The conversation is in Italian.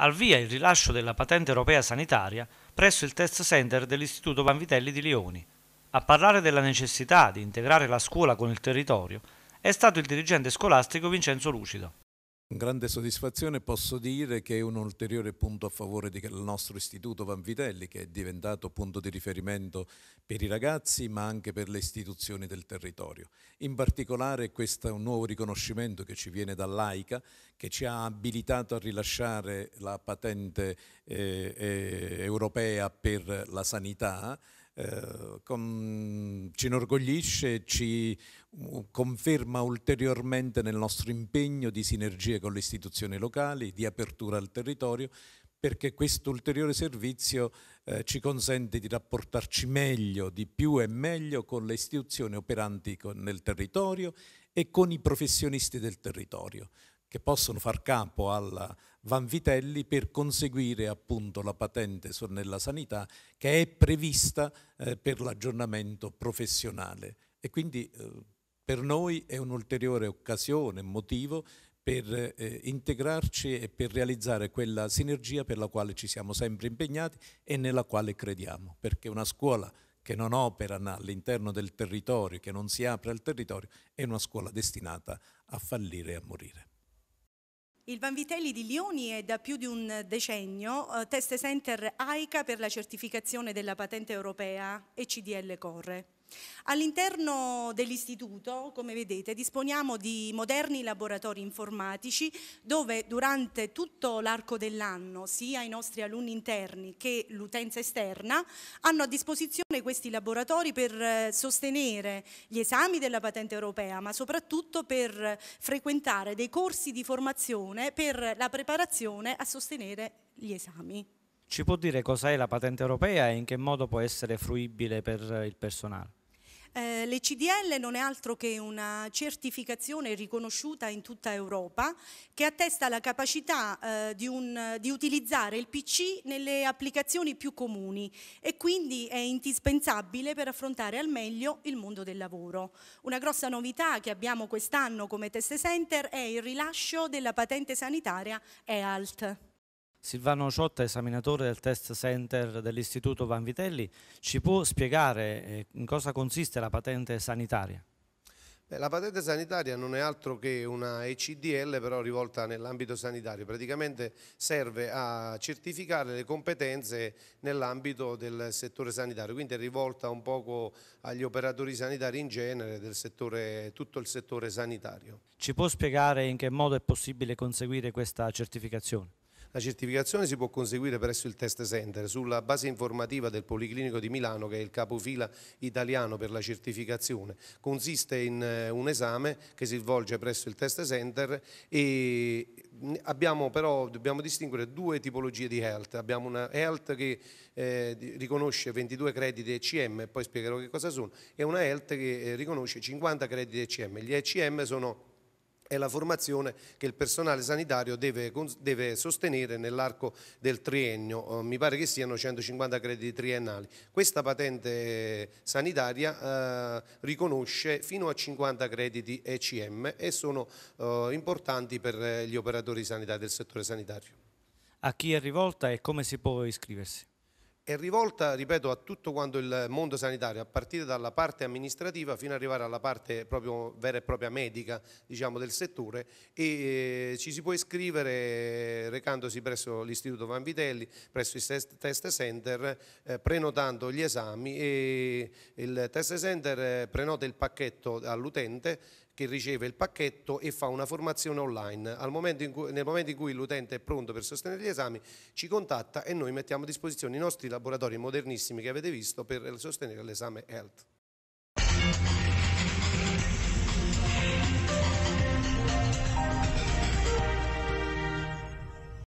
al via il rilascio della patente europea sanitaria presso il test center dell'Istituto Vanvitelli di Lioni. A parlare della necessità di integrare la scuola con il territorio è stato il dirigente scolastico Vincenzo Lucido. Con grande soddisfazione posso dire che è un ulteriore punto a favore del nostro istituto Vanvitelli che è diventato punto di riferimento per i ragazzi ma anche per le istituzioni del territorio. In particolare questo è un nuovo riconoscimento che ci viene dall'AICA che ci ha abilitato a rilasciare la patente eh, eh, europea per la sanità eh, con, ci inorgoglisce, ci conferma ulteriormente nel nostro impegno di sinergie con le istituzioni locali, di apertura al territorio, perché questo ulteriore servizio eh, ci consente di rapportarci meglio, di più e meglio con le istituzioni operanti con, nel territorio e con i professionisti del territorio che possono far capo alla Vanvitelli per conseguire appunto la patente nella sanità che è prevista eh, per l'aggiornamento professionale e quindi eh, per noi è un'ulteriore occasione, motivo per eh, integrarci e per realizzare quella sinergia per la quale ci siamo sempre impegnati e nella quale crediamo, perché una scuola che non opera all'interno del territorio, che non si apre al territorio, è una scuola destinata a fallire e a morire. Il Vanvitelli di Lioni è da più di un decennio eh, test center AICA per la certificazione della patente europea e CDL Corre. All'interno dell'istituto, come vedete, disponiamo di moderni laboratori informatici dove durante tutto l'arco dell'anno sia i nostri alunni interni che l'utenza esterna hanno a disposizione questi laboratori per eh, sostenere gli esami della patente europea, ma soprattutto per frequentare dei corsi di formazione per la preparazione a sostenere gli esami. Ci può dire cos'è la patente europea e in che modo può essere fruibile per il personale? Eh, CDL non è altro che una certificazione riconosciuta in tutta Europa che attesta la capacità eh, di, un, di, utilizzare il PC nelle applicazioni più comuni e quindi è indispensabile per affrontare al meglio il mondo del lavoro. Una grossa novità che abbiamo quest'anno come Test Center è il rilascio della patente sanitaria EALT. Silvano Ciotta, esaminatore del test center dell'Istituto Van Vitelli, ci può spiegare eh, in cosa consiste la patente sanitaria? Beh, la patente sanitaria non è altro che una ECDL però rivolta nell'ambito sanitario, praticamente serve a certificare le competenze nell'ambito del settore sanitario, quindi è rivolta un poco agli operatori sanitari in genere, del settore, tutto il settore sanitario. Ci può spiegare in che modo è possibile conseguire questa certificazione? La certificazione si può conseguire presso il test center sulla base informativa del Policlinico di Milano che è il capofila italiano per la certificazione. Consiste in eh, un esame che si svolge presso il test center e abbiamo però, dobbiamo distinguere due tipologie di health. Abbiamo una health che eh, riconosce 22 crediti ECM, poi spiegherò che cosa sono, e una health che eh, riconosce 50 crediti ECM. Gli ECM sono è la formazione che il personale sanitario deve, deve sostenere nell'arco del triennio, eh, mi pare che siano 150 crediti triennali. Questa patente eh, sanitaria eh, riconosce fino a 50 crediti ECM e sono eh, importanti per eh, gli operatori sanitari del settore sanitario. A chi è rivolta e come si può iscriversi? è rivolta, ripeto, a tutto quanto il mondo sanitario, a partire dalla parte amministrativa fino ad arrivare alla parte proprio vera e propria medica diciamo, del settore e eh, ci si può iscrivere recandosi presso l'Istituto Van Vitelli, presso il test center, eh, prenotando gli esami e il test center eh, prenota il pacchetto all'utente che riceve il pacchetto e fa una formazione online. Momento cui, nel momento in cui l'utente è pronto per sostenere gli esami, ci contatta e noi mettiamo a disposizione i nostri laboratori modernissimi che avete visto per sostenere l'esame Health.